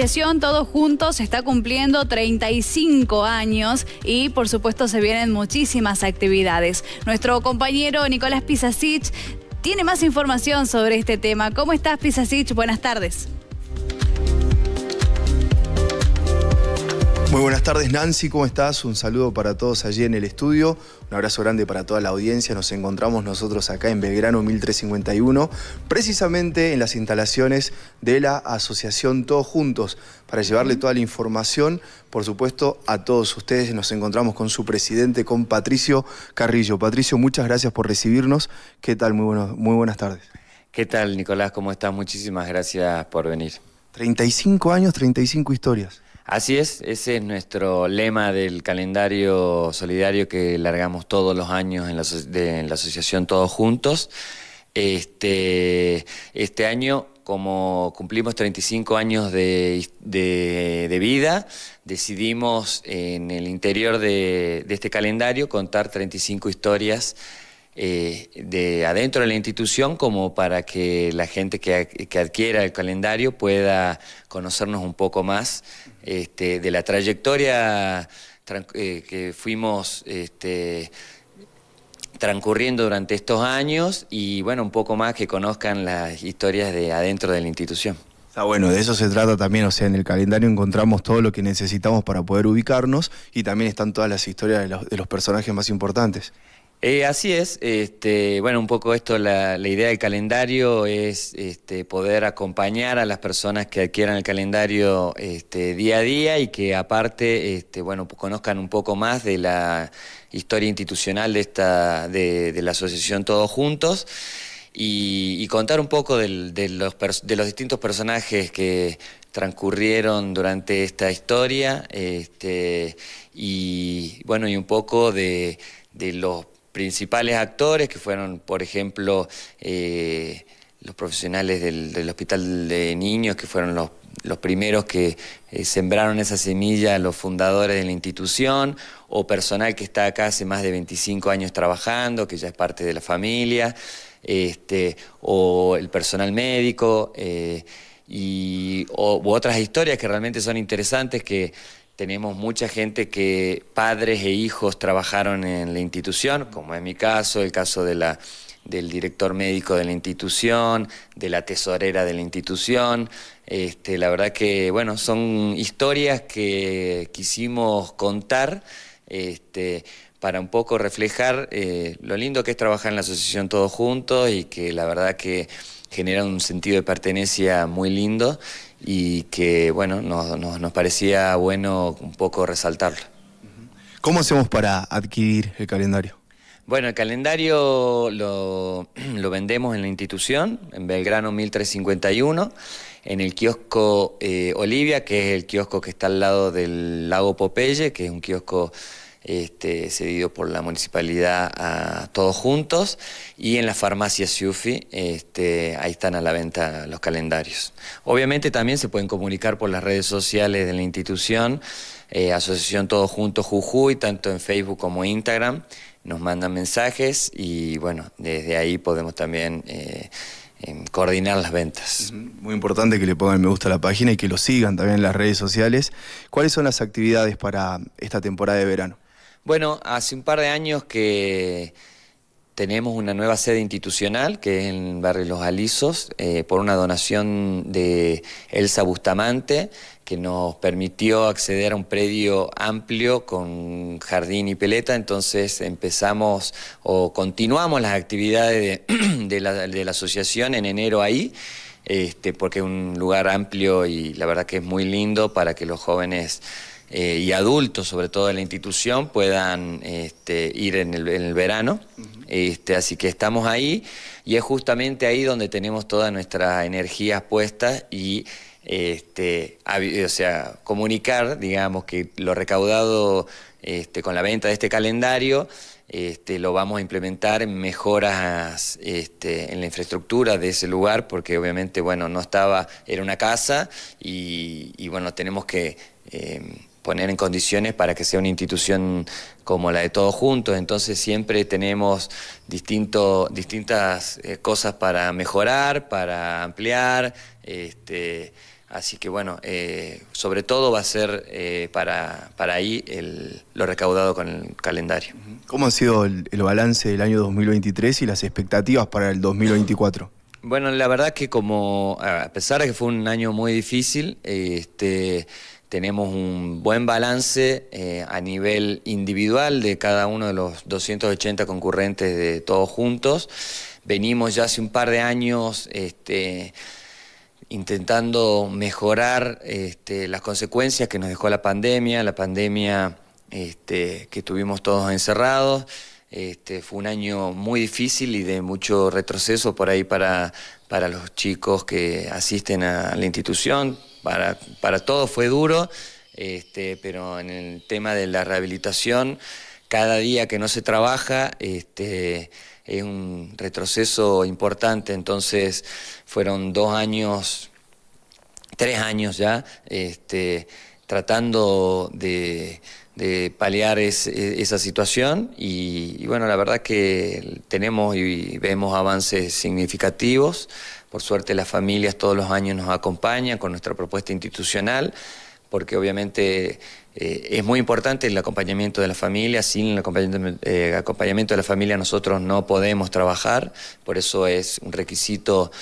asociación Todos Juntos está cumpliendo 35 años y por supuesto se vienen muchísimas actividades. Nuestro compañero Nicolás Pisasich tiene más información sobre este tema. ¿Cómo estás Pisasich? Buenas tardes. Muy buenas tardes Nancy, ¿cómo estás? Un saludo para todos allí en el estudio, un abrazo grande para toda la audiencia, nos encontramos nosotros acá en Belgrano 1351, precisamente en las instalaciones de la Asociación Todos Juntos, para llevarle toda la información, por supuesto, a todos ustedes. Nos encontramos con su presidente, con Patricio Carrillo. Patricio, muchas gracias por recibirnos. ¿Qué tal? Muy, muy buenas tardes. ¿Qué tal, Nicolás? ¿Cómo estás? Muchísimas gracias por venir. 35 años, 35 historias. Así es, ese es nuestro lema del calendario solidario que largamos todos los años en la, asociación Todos Juntos. Este, este año como cumplimos 35 años de, vida, decidimos en el interior de, de este calendario contar 35 historias eh, de adentro de la institución como para que la gente que, adquiera el calendario pueda conocernos un poco más este, de la trayectoria eh, que fuimos este, transcurriendo durante estos años y bueno, un poco más que conozcan las historias de adentro de la institución. bueno, de eso se trata también, o sea, en el calendario encontramos todo lo que necesitamos para poder ubicarnos y también están todas las historias de los personajes más importantes. Eh, así es, este, bueno, un poco esto, la, idea del calendario es este, poder acompañar a las personas que adquieran el calendario este, día a día y que aparte, este, bueno, pues conozcan un poco más de la historia institucional de, esta, de, la asociación Todos Juntos. Y, contar un poco de, los, de, los, distintos personajes que transcurrieron durante esta historia este, y bueno y un poco de, de los principales actores, que fueron, por ejemplo, eh, los profesionales del, Hospital de Niños, que fueron los, primeros que eh, sembraron esa semilla, los fundadores de la institución, o personal que está acá hace más de 25 años trabajando, que ya es parte de la familia, este, o el personal médico, eh, y, o, otras historias que realmente son interesantes que tenemos mucha gente que padres e hijos trabajaron en la institución, como en mi caso, el caso de la, del director médico de la institución, de la tesorera de la institución. Este, la verdad que, bueno, son historias que quisimos contar este, para un poco reflejar eh, lo lindo que es trabajar en la asociación todos juntos y que la verdad que genera un sentido de pertenencia muy lindo y que bueno, nos, nos, parecía bueno un poco resaltarlo. ¿Cómo hacemos para adquirir el calendario? Bueno, el calendario lo, lo, vendemos en la institución, en Belgrano 1351, en el kiosco eh, Olivia, que es el kiosco que está al lado del lago Popeye, que es un kiosco este, cedido por la municipalidad a todos juntos, y en la farmacia Sufi este, ahí están a la venta los calendarios. Obviamente también se pueden comunicar por las redes sociales de la institución, eh, Asociación Todos Juntos Jujuy, tanto en Facebook como Instagram, nos mandan mensajes y bueno, desde ahí podemos también... Eh, em, coordinar las ventas. Muy importante que le pongan me gusta a la página y que lo sigan también en las redes sociales. ¿Cuáles son las actividades para esta temporada de verano? Bueno, hace un par de años que tenemos una nueva sede institucional que es en barrio Los Alisos, eh, por una donación de Elsa Bustamante, que nos permitió acceder a un predio amplio con jardín y peleta. Entonces empezamos o continuamos las actividades de, la, asociación en enero ahí. Este, porque es un lugar amplio y la verdad que es muy lindo para que los jóvenes eh, y adultos, sobre todo en la institución, puedan este, ir en el, verano. este, así que estamos ahí y es justamente ahí donde tenemos todas nuestras energías puestas y este, o sea, comunicar, digamos, que lo recaudado este, con la venta de este calendario este, lo vamos a implementar en mejoras este, en la infraestructura de ese lugar, porque obviamente, bueno, no estaba, era una casa y, bueno, tenemos que... Em, poner en condiciones para que sea una institución como la de todos juntos, entonces siempre tenemos distintas eh, cosas para mejorar, para ampliar, este, así que bueno, eh, sobre todo va a ser eh, para, para, ahí lo recaudado con el calendario. ¿Cómo ha sido el, balance del año 2023 y las expectativas para el 2024? Bueno, la verdad que como, a pesar de que fue un año muy difícil, este tenemos un buen balance eh, a nivel individual de cada uno de los 280 concurrentes de todos juntos. Venimos ya hace un par de años este, intentando mejorar este, las consecuencias que nos dejó la pandemia, la pandemia este, que tuvimos todos encerrados. Este, fue un año muy difícil y de mucho retroceso por ahí para, los chicos que asisten a la institución. Para, para todos fue duro, este, pero en el tema de la rehabilitación, cada día que no se trabaja este, es un retroceso importante. Entonces fueron dos años, tres años ya. Este, tratando de, paliar e, esa situación y, bueno, la verdad que tenemos y vemos avances significativos. Por suerte las familias todos los años nos acompañan con nuestra propuesta institucional porque obviamente eh, es muy importante el acompañamiento de la familia, sin el eh, acompañamiento, de la familia nosotros no podemos trabajar, por eso es un requisito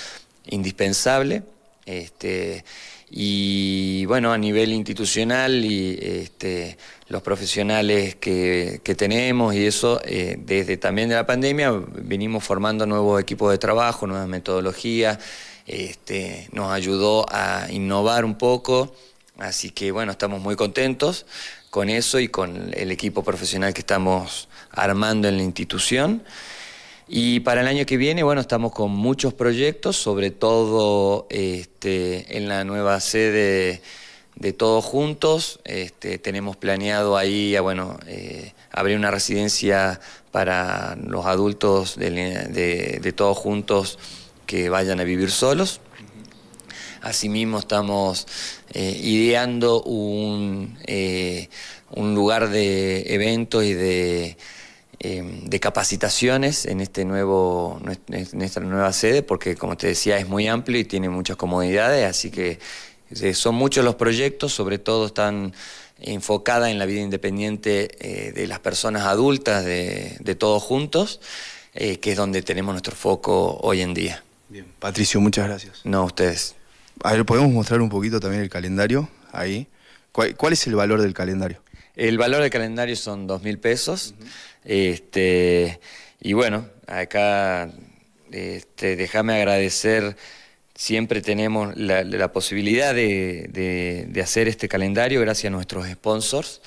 indispensable. Este, y bueno, a nivel institucional y este, los profesionales que, tenemos y eso, eh, desde también de la pandemia venimos formando nuevos equipos de trabajo, nuevas metodologías, este, nos ayudó a innovar un poco, así que bueno, estamos muy contentos con eso y con el equipo profesional que estamos armando en la institución. Y para el año que viene, bueno, estamos con muchos proyectos, sobre todo este, en la nueva sede de Todos Juntos. Este, tenemos planeado ahí, ah, bueno, eh, abrir una residencia para los adultos de, Todos Juntos que vayan a vivir solos. Asimismo, estamos eh, ideando un, eh, un lugar de eventos y de Em, de capacitaciones en, este nuevo, en esta nueva sede, porque como te decía es muy amplio y tiene muchas comodidades, así que eh, son muchos los proyectos, sobre todo están enfocadas en la vida independiente eh, de las personas adultas, de, todos juntos, eh, que es donde tenemos nuestro foco hoy en día. Bien, Patricio, muchas gracias. No, ustedes. A ver, podemos mostrar un poquito también el calendario ahí. cuál es el valor del calendario? El valor del calendario son dos mil pesos. este, y bueno, acá este, déjame agradecer. Siempre tenemos la, posibilidad de, hacer este calendario gracias a nuestros sponsors,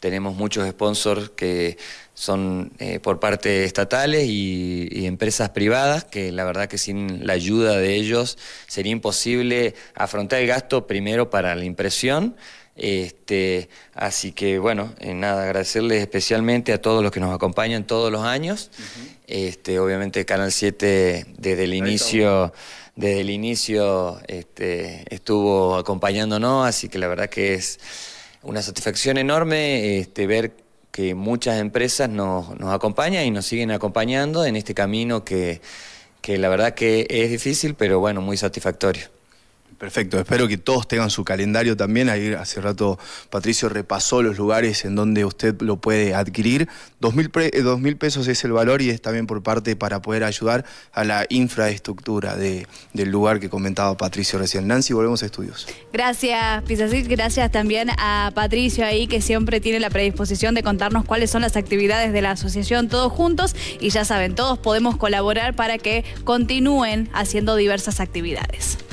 tenemos muchos sponsors que son eh, por parte estatales y, y, empresas privadas, que la verdad que sin la ayuda de ellos sería imposible afrontar el gasto primero para la impresión este, así que bueno, en eh, nada, agradecerles especialmente a todos los que nos acompañan todos los años. Este, obviamente Canal 7 desde el inicio, desde el inicio estuvo acompañándonos, así que la verdad que es una satisfacción enorme este, ver que muchas empresas nos, acompañan y nos siguen acompañando en este camino que la verdad que es difícil, pero bueno, muy satisfactorio. Perfecto, espero que todos tengan su calendario también. Ahí hace rato Patricio repasó los lugares en donde usted lo puede adquirir. Dos mil, eh, pesos es el valor y es también por parte para poder ayudar a la infraestructura del lugar que comentaba Patricio recién. Nancy, volvemos a estudios. Gracias, Pizacit. Gracias también a Patricio ahí que siempre tiene la predisposición de contarnos cuáles son las actividades de la asociación todos juntos. Y ya saben, todos podemos colaborar para que continúen haciendo diversas actividades.